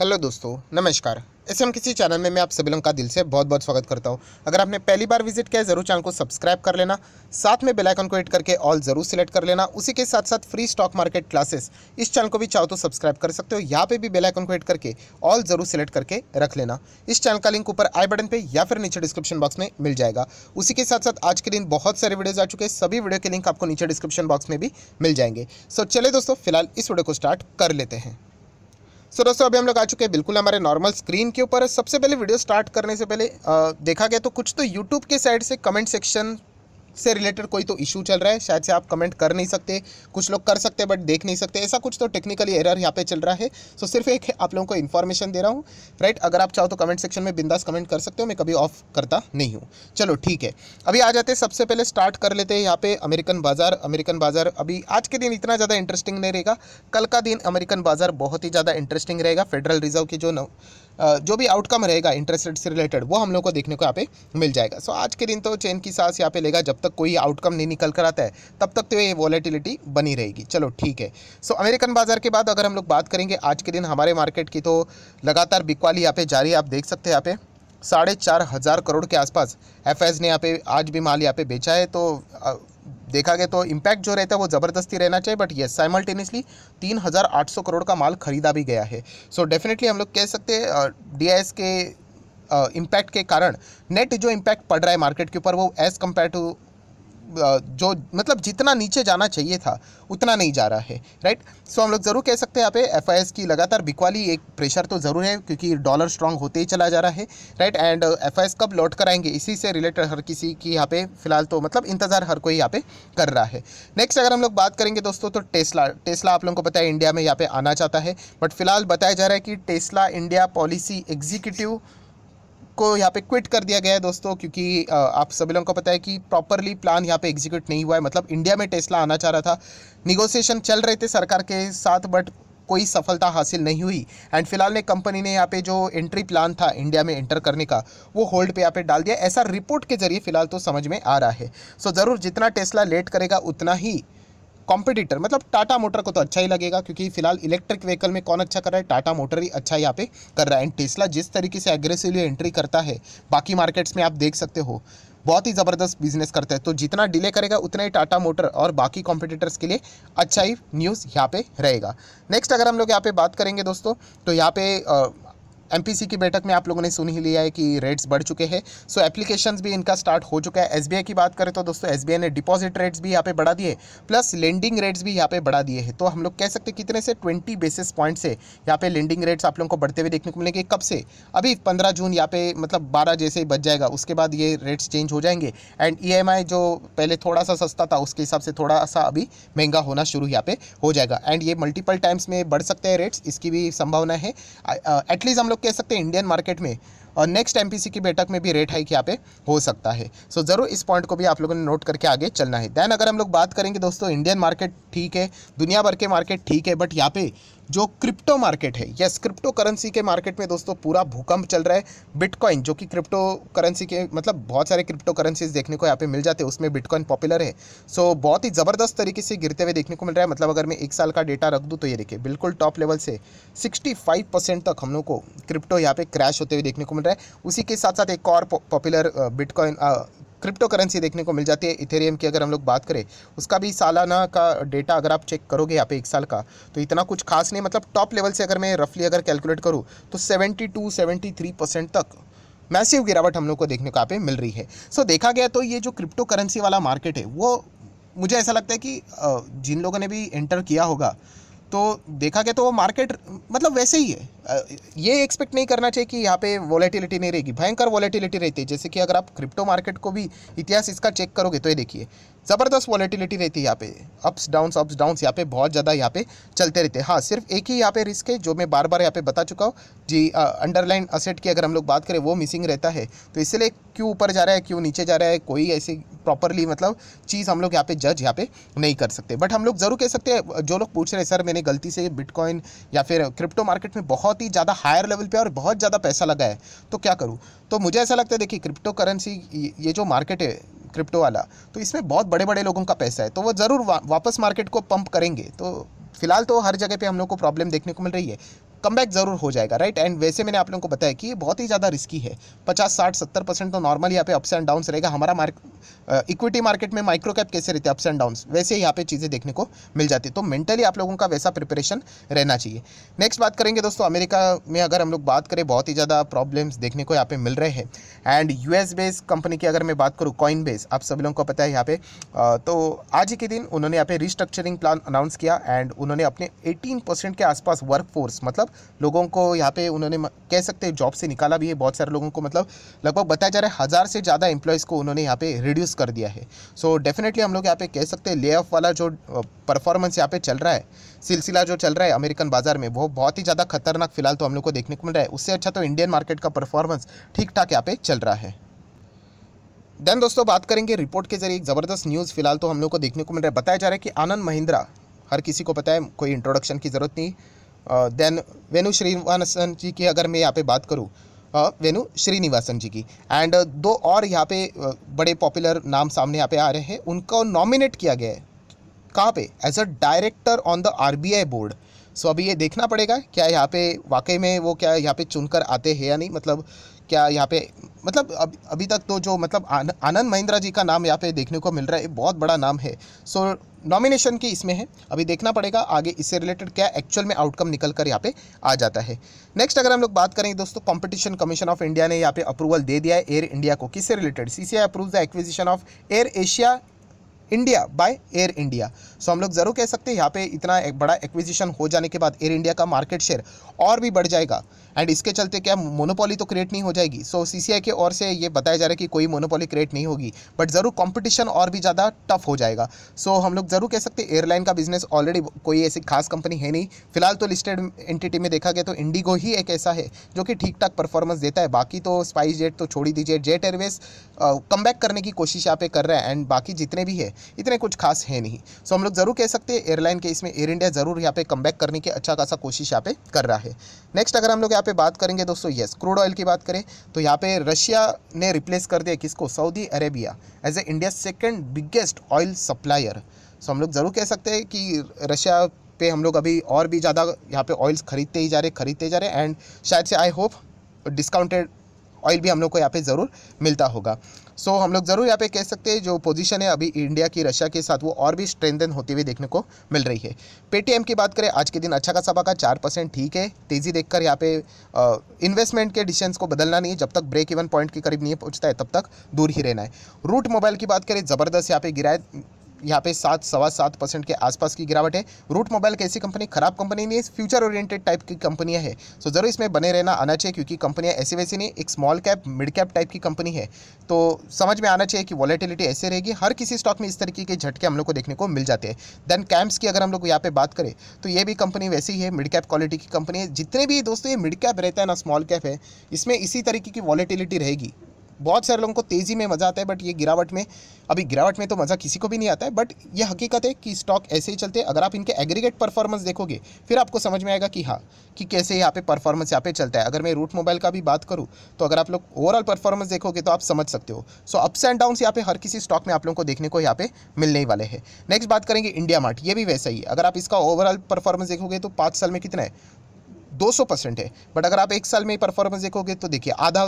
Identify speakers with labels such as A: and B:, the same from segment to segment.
A: hello दोस्तों नमस्कार ऐसे हम किसी चैनल में मैं आप सभी लोगों का दिल से बहुत बहुत स्वागत करता हूं अगर आपने पहली बार विजिट किया जरूर चैनल को सब्सक्राइब कर लेना साथ में बेल आइकन को हिट करके ऑल जरूर सेलेक्ट कर लेना उसी के साथ साथ फ्री स्टॉक मार्केट क्लासेस इस चैनल को भी चाहो तो सब्सक्राइब कर सकते हो यहाँ पर भी बेलाइकन को हिट करके ऑल जरूर सेलेक्ट करके रख लेना इस चैनल का लिंक ऊपर आई बटन पर या फिर नीचे डिस्क्रिप्शन बॉक्स में मिल जाएगा उसी के साथ साथ आज के दिन बहुत सारे वीडियोज आ चुके हैं सभी वीडियो के लिंक आपको नीचे डिस्क्रिप्शन बॉक्स में भी मिल जाएंगे सो चले दोस्तों फिलहाल इस वीडियो को स्टार्ट कर लेते हैं सो so, दोस्तों अभी हम लोग आ चुके हैं बिल्कुल हमारे नॉर्मल स्क्रीन के ऊपर सबसे पहले वीडियो स्टार्ट करने से पहले आ, देखा गया तो कुछ तो यूट्यूब के साइड से कमेंट सेक्शन से रिलेटेड कोई तो इशू चल रहा है शायद से आप कमेंट कर नहीं सकते कुछ लोग कर सकते बट देख नहीं सकते ऐसा कुछ तो टेक्निकली एरर यहाँ पे चल रहा है सो so, सिर्फ एक आप लोगों को इन्फॉर्मेशन दे रहा हूँ राइट अगर आप चाहो तो कमेंट सेक्शन में बिंदास कमेंट कर सकते हो मैं कभी ऑफ करता नहीं हूँ चलो ठीक है अभी आ जाते सबसे पहले स्टार्ट कर लेते हैं यहाँ पे अमेरिकन बाज़ार अमेरिकन बाज़ार अभी आज के दिन इतना ज़्यादा इंटरेस्टिंग नहीं रहेगा कल का दिन अमेरिकन बाज़ार बहुत ही ज़्यादा इंटरेस्टिंग रहेगा फेडरल रिजर्व की जो जो भी आउटकम रहेगा इंटरेस्ट रेट से रिलेटेड वो हम लोग को देखने को यहाँ पे मिल जाएगा सो आज के दिन तो चैन की सांस यहाँ पे लेगा जब तक कोई आउटकम नहीं निकल कर आता है तब तक तो ये वॉलेटिलिटी बनी रहेगी चलो ठीक है सो अमेरिकन बाजार के बाद अगर हम लोग बात करेंगे आज के दिन हमारे मार्केट की तो लगातार बिकवाली यहाँ पे जारी है आप देख सकते हैं यहाँ पे साढ़े चार हज़ार करोड़ के आसपास एफ ने यहाँ पे आज भी माल यहाँ पे बेचा है तो देखा गया तो इम्पैक्ट जो रहता है वो ज़बरदस्ती रहना चाहिए बट येस साइमल्टेनियसली तीन हज़ार आठ सौ करोड़ का माल खरीदा भी गया है सो so, डेफिनेटली हम लोग कह सकते हैं डी के इम्पैक्ट के कारण नेट जो इम्पैक्ट पड़ रहा है मार्केट के ऊपर वो एज़ कम्पेयर टू जो मतलब जितना नीचे जाना चाहिए था उतना नहीं जा रहा है राइट सो हम लोग ज़रूर कह सकते हैं यहाँ पे एफ की लगातार बिकवाली एक प्रेशर तो ज़रूर है क्योंकि डॉलर स्ट्रांग होते ही चला जा रहा है राइट एंड एफ कब लौट कर आएंगे इसी से रिलेटेड हर किसी की यहाँ पे फिलहाल तो मतलब इंतज़ार हर कोई यहाँ पे कर रहा है नेक्स्ट अगर हम लोग बात करेंगे दोस्तों तो टेस्ला टेस्ला आप लोगों को पता है इंडिया में यहाँ पे आना चाहता है बट फिलहाल बताया जा रहा है कि टेस्ला इंडिया पॉलिसी एग्जीक्यूटिव को यहाँ पे क्विट कर दिया गया है दोस्तों क्योंकि आप सभी लोगों को पता है कि प्रॉपरली प्लान यहाँ पे एग्जीक्यूट नहीं हुआ है मतलब इंडिया में टेस्ला आना चाह रहा था निगोसिएशन चल रहे थे सरकार के साथ बट कोई सफलता हासिल नहीं हुई एंड फिलहाल ने कंपनी ने यहाँ पे जो एंट्री प्लान था इंडिया में एंटर करने का वो होल्ड पे यहाँ पे डाल दिया ऐसा रिपोर्ट के जरिए फिलहाल तो समझ में आ रहा है सो so, ज़रूर जितना टेस्ला लेट करेगा उतना ही कॉम्पिटिटर मतलब टाटा मोटर को तो अच्छा ही लगेगा क्योंकि फिलहाल इलेक्ट्रिक व्हीकल में कौन अच्छा कर रहा है टाटा मोटर ही अच्छा यहाँ पे कर रहा है एंड टेस्ला जिस तरीके से एग्रेसिवली एंट्री करता है बाकी मार्केट्स में आप देख सकते हो बहुत ही ज़बरदस्त बिजनेस करता है तो जितना डिले करेगा उतना ही टाटा मोटर और बाकी कॉम्पिटिटर्स के लिए अच्छा ही न्यूज़ यहाँ पे रहेगा नेक्स्ट अगर हम लोग यहाँ पे बात करेंगे दोस्तों तो यहाँ पे एमपीसी की बैठक में आप लोगों ने सुन ही लिया है कि रेट्स बढ़ चुके हैं सो एप्लीकेशंस भी इनका स्टार्ट हो चुका है एसबीआई की बात करें तो दोस्तों एसबीआई ने डिपॉजिट रेट्स भी यहाँ पे बढ़ा दिए प्लस लेंडिंग रेट्स भी यहाँ पे बढ़ा दिए हैं तो हम लोग कह सकते हैं कितने से ट्वेंटी बेसिस पॉइंट से यहाँ पे लेंडिंग रेट्स आप लोगों को बढ़ते हुए देखने को मिलेंगे कब से अभी पंद्रह जून यहाँ पे मतलब बारह जैसे ही बच जाएगा उसके बाद ये रेट्स चेंज हो जाएंगे एंड ई e जो पहले थोड़ा सा सस्ता था उसके हिसाब से थोड़ा सा अभी महंगा होना शुरू यहाँ पे हो जाएगा एंड ये मल्टीपल टाइम्स में बढ़ सकते हैं रेट्स इसकी भी संभावना है एटलीस्ट uh, हम लोग लोग कह सकते हैं इंडियन मार्केट में और नेक्स्ट एम की बैठक में भी रेट हाइक यहाँ पे हो सकता है सो so, ज़रूर इस पॉइंट को भी आप लोगों ने नोट करके आगे चलना है देन अगर हम लोग बात करेंगे दोस्तों इंडियन मार्केट ठीक है दुनिया भर के मार्केट ठीक है बट यहाँ पे जो क्रिप्टो मार्केट है यस क्रिप्टो करेंसी के मार्केट में दोस्तों पूरा भूकंप चल रहा है बिटकॉइन जो कि क्रिप्टो करेंसी के मतलब बहुत सारे क्रिप्टो करेंसीज देखने को यहाँ पे मिल जाते हैं उसमें बिटकॉइन पॉपुलर है सो so, बहुत ही ज़बरदस्त तरीके से गिरते हुए देखने को मिल रहा है मतलब अगर मैं एक साल का डेटा रख दूँ तो ये देखिए बिल्कुल टॉप लेवल से सिक्सटी फाइव परसेंट तक हम लोग को क्रिप्टो यहाँ पे क्रैश होते हुए देखने को मिल रहा है उसी के साथ साथ एक और पॉपुलर बिटकॉइन क्रिप्टो करेंसी देखने को मिल जाती है इथेरियम की अगर हम लोग बात करें उसका भी सालाना का डेटा अगर आप चेक करोगे यहाँ पे एक साल का तो इतना कुछ खास नहीं मतलब टॉप लेवल से अगर मैं रफली अगर कैलकुलेट करूँ तो seventy two seventy three percent तक मैसिव गिरावट हम लोग को देखने को यहाँ पे मिल रही है सो so, देखा गया तो ये जो क्रिप्टो करेंसी वाला मार्केट है वो मुझे ऐसा लगता है कि जिन लोगों ने भी एंटर किया होगा तो देखा गया तो वो मार्केट मतलब वैसे ही है ये एक्सपेक्ट नहीं करना चाहिए कि यहाँ पे वॉलेटिलिटी नहीं रहेगी भयंकर वॉलेटिलिटी रहती है जैसे कि अगर आप क्रिप्टो मार्केट को भी इतिहास इसका चेक करोगे तो ये देखिए ज़बरदस्त वॉलेटिलिटी रहती है यहाँ पे अप्स डाउन्स अप्स डाउन्स यहाँ पे बहुत ज़्यादा यहाँ पे चलते रहते हैं हाँ सिर्फ एक ही यहाँ पे रिस्क है जो मैं बार बार यहाँ पे बता चुका हूँ जी अंडरलाइन असेट की अगर हम लोग बात करें वो मिसिंग रहता है तो इसलिए क्यों ऊपर जा रहा है क्यों नीचे जा रहा है कोई ऐसी प्रॉपरली मतलब चीज़ हम लोग यहाँ पे जज यहाँ पे नहीं कर सकते बट हम लोग ज़रूर कह सकते हैं जो लोग पूछ रहे हैं सर मैंने गलती से बिटकॉइन या फिर क्रिप्टो मार्केट में बहुत ही ज़्यादा हायर लेवल पर और बहुत ज़्यादा पैसा लगा है तो क्या करूँ तो मुझे ऐसा लगता है देखिए क्रिप्टो करेंसी ये जो मार्केट है क्रिप्टो वाला तो इसमें बहुत बड़े बड़े लोगों का पैसा है तो वो ज़रूर वा, वापस मार्केट को पंप करेंगे तो फिलहाल तो हर जगह पे हम लोग को प्रॉब्लम देखने को मिल रही है कम ज़रूर हो जाएगा राइट एंड वैसे मैंने आप लोगों को बताया कि ये बहुत ही ज़्यादा रिस्की है पचास साठ सत्तर परसेंट तो नॉर्मल यहाँ पे अप्स एंड डाउन्स रहेगा हमारा मार्क इक्विटी मार्केट में माइक्रो कैप कैसे रहते हैं अप्स एंड डाउन्स वैसे ही यहाँ पे चीज़ें देखने को मिल जाती है तो मेंटली आप लोगों का वैसा प्रिपरेशन रहना चाहिए नेक्स्ट बात करेंगे दोस्तों अमेरिका में अगर हम लोग बात करें बहुत ही ज़्यादा प्रॉब्लम्स देखने को यहाँ पे मिल रहे हैं एंड एस बेस कंपनी की अगर मैं बात करूँ कॉइन बेस आप सब लोगों को पता है यहाँ पे तो आज ही के दिन उन्होंने यहाँ पे रिस्ट्रक्चरिंग प्लान अनाउंस किया एंड उन्होंने अपने एटीन के आसपास वर्क फोर्स मतलब लोगों को यहाँ पे उन्होंने कह सकते हैं जॉब से निकाला भी है बहुत सारे लोगों को मतलब लगभग बताया जा रहा है हज़ार से ज़्यादा एम्प्लॉयज़ को उन्होंने यहाँ पे रिड्यूस कर दिया है सो so, डेफिनेटली हम लोग यहाँ पे कह सकते हैं ले ऑफ वाला जो परफॉर्मेंस यहाँ पे चल रहा है सिलसिला जो चल रहा है अमेरिकन बाजार में वो बहुत ही ज़्यादा खतरनाक फिलहाल तो हम लोग को देखने को मिल रहा है उससे अच्छा तो इंडियन मार्केट का परफॉर्मेंस ठीक ठाक यहाँ पे चल रहा है देन दोस्तों बात करेंगे रिपोर्ट के जरिए एक ज़बरदस्त न्यूज़ फिलहाल तो हम लोग को देखने को मिल रहा है बताया जा रहा है कि आनंद महिंद्रा हर किसी को पता है कोई इंट्रोडक्शन की ज़रूरत नहीं देन वेनु श्रीनिवासन जी की अगर मैं यहाँ पे बात करूँ वेनु श्रीनिवासन जी की एंड दो और यहाँ पे बड़े पॉपुलर नाम सामने यहाँ पे आ रहे हैं उनको नॉमिनेट किया गया है कहाँ पे as a director on the RBI board so अभी ये देखना पड़ेगा क्या यहाँ पे वाकई में वो क्या यहाँ पे चुनकर आते हैं या नहीं मतलब क्या यहाँ पे मतलब अब अभी तक तो जो मतलब आनंद महिंद्रा जी का नाम यहाँ पे देखने को मिल रहा है बहुत बड़ा नाम है सो नॉमिनेशन की इसमें है अभी देखना पड़ेगा आगे इससे रिलेटेड क्या एक्चुअल में आउटकम निकल कर यहाँ पे आ जाता है नेक्स्ट अगर हम लोग बात करेंगे दोस्तों कंपटीशन कमीशन ऑफ इंडिया ने यहाँ पे अप्रूवल दे दिया है एयर इंडिया को किससे related C C approve the acquisition of Air Asia India by Air India so हम लोग ज़रूर कह सकते हैं यहाँ पे इतना एक बड़ा एक्विजिशन हो जाने के बाद एयर इंडिया का मार्केट शेयर और भी बढ़ जाएगा एंड इसके चलते क्या मोनोपोली तो क्रिएट नहीं हो जाएगी सो so, सी के ओर से ये बताया जा रहा है कि कोई मोनोपोली क्रिएट नहीं होगी बट ज़रूर कॉम्पिटिशन और भी ज़्यादा टफ हो जाएगा सो so, हम लोग ज़रूर कह सकते हैं एयरलाइन का बिजनेस ऑलरेडी कोई ऐसी खास कंपनी है नहीं फिलहाल तो लिस्टेड एंटिटी में देखा गया तो इंडिगो ही एक ऐसा है जो कि ठीक ठाक परफॉर्मेंस देता है बाकी तो स्पाइस जेट तो छोड़ ही दीजिए जेट एयरवेज कम करने की कोशिश यहाँ पे कर रहा है एंड बाकी जितने भी है इतने कुछ खास है नहीं सो हम लोग ज़रूर कह सकते हैं एयरलाइन के इसमें एयर इंडिया ज़रूर यहाँ पे कम करने की अच्छा खासा कोशिश यहाँ पे कर रहा है नेक्स्ट अगर हम लोग यहाँ पे बात करेंगे दोस्तों येस क्रूड ऑयल की बात करें तो यहाँ पे रशिया ने रिप्लेस कर दिया किसको Saudi Arabia as a India second biggest oil supplier so हम लोग ज़रूर कह सकते हैं कि रशिया पे हम लोग अभी और भी ज़्यादा यहाँ पे ऑयल्स खरीदते ही जा रहे खरीदते जा रहे एंड शायद से आई होप डिस्काउंटेड ऑयल भी हम लोग को यहाँ पे ज़रूर मिलता होगा सो so, हम लोग ज़रूर यहाँ पे कह सकते हैं जो पोजीशन है अभी इंडिया की रशिया के साथ वो और भी स्ट्रेंथन होती हुई देखने को मिल रही है पेटीएम की बात करें आज के दिन अच्छा खासा का चार परसेंट ठीक है तेज़ी देखकर यहाँ पे इन्वेस्टमेंट के डिसीजन को बदलना नहीं है जब तक ब्रेक इवन पॉइंट के करीब नहीं पहुँचता है तब तक दूर ही रहना है रूट मोबाइल की बात करें ज़बरदस्त यहाँ पे गिराए यहाँ पे सात सवा सात परसेंट के आसपास की गिरावट है रूट मोबाइल की ऐसी कंपनी खराब कंपनी नहीं फ्यूचर ओरिएंटेड टाइप की कंपनियाँ है सो जरूर इसमें बने रहना आना चाहिए क्योंकि कंपनियाँ ऐसी वैसी नहीं एक small cap mid cap type की कंपनी है तो समझ में आना चाहिए कि वॉलेटिलिटी ऐसे रहेगी हर किसी स्टॉक में इस तरीके के झटके हम लोग को देखने को मिल जाते हैं देन कैम्प्स की अगर हम लोग यहाँ पे बात करें तो ये भी कंपनी वैसी ही है मिड कैप क्वालिटी की कंपनी है जितने भी दोस्तों ये मिड कैप रहता है ना स्मॉल कैप है इसमें इसी तरीके की वॉलेटिलिटी रहेगी बहुत सारे लोगों को तेज़ी में मज़ा आता है बट ये गिरावट में अभी गिरावट में तो मज़ा किसी को भी नहीं आता है बट ये हकीकत है कि स्टॉक ऐसे ही चलते हैं अगर आप इनके एग्रीगेट परफॉर्मेंस देखोगे फिर आपको समझ में आएगा कि हाँ कि कैसे यहाँ पे परफॉर्मेंस यहाँ पे चलता है अगर मैं रूट मोबाइल का भी बात करूँ तो अगर आप लोग ओवरऑल परफॉर्मेंस देखोगे तो आप समझ सकते हो सो अप्स एंड डाउन्स यहाँ पे हर किसी स्टॉक में आप लोगों को देखने को यहाँ पे मिलने वाले हैं नेक्स्ट बात करेंगे इंडिया मार्ट ये भी वैसा ही है अगर आप इसका ओवरऑल परफॉर्मेंस देखोगे तो पाँच साल में कितना है 200 परसेंट है बट अगर आप एक साल में परफॉर्मेंस देखोगे तो देखिए आधा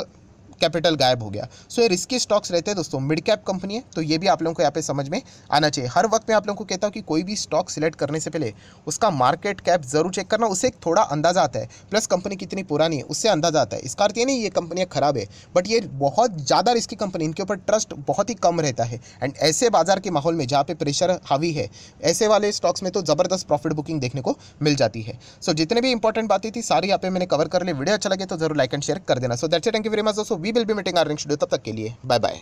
A: कैपिटल गायब हो गया सो ये रिस्की स्टॉक्स रहते हैं दोस्तों मिड कैप कंपनी है तो ये भी आप लोगों को यहाँ पे समझ में आना चाहिए हर वक्त मैं आप लोगों को कहता हूँ कि कोई भी स्टॉक सिलेक्ट करने से पहले उसका मार्केट कैप जरूर चेक करना उससे एक थोड़ा अंदाजा आता है प्लस कंपनी कितनी पुरानी है उससे अंदाजा आता है इसका अर्थ ये नहीं ये कंपनियाँ खराब है बट ये बहुत ज़्यादा रिस्की कंपनी इनके ऊपर ट्रस्ट बहुत ही कम रहता है एंड ऐसे बाजार के माहौल में जहाँ पे प्रेशर हावी है ऐसे वाले स्टॉक्स में तो ज़बरदस्त प्रॉफिट बुकिंग देखने को मिल जाती है सो जितने भी इंपॉर्टेंट बातें थी सारी यहाँ पे मैंने कवर कर ली वीडियो अच्छा लगे तो जरूर लाइक एंड शेयर कर देना so that's thank you very much दोस्तों we will be meeting earning schedule तब तक के लिए बाय बाय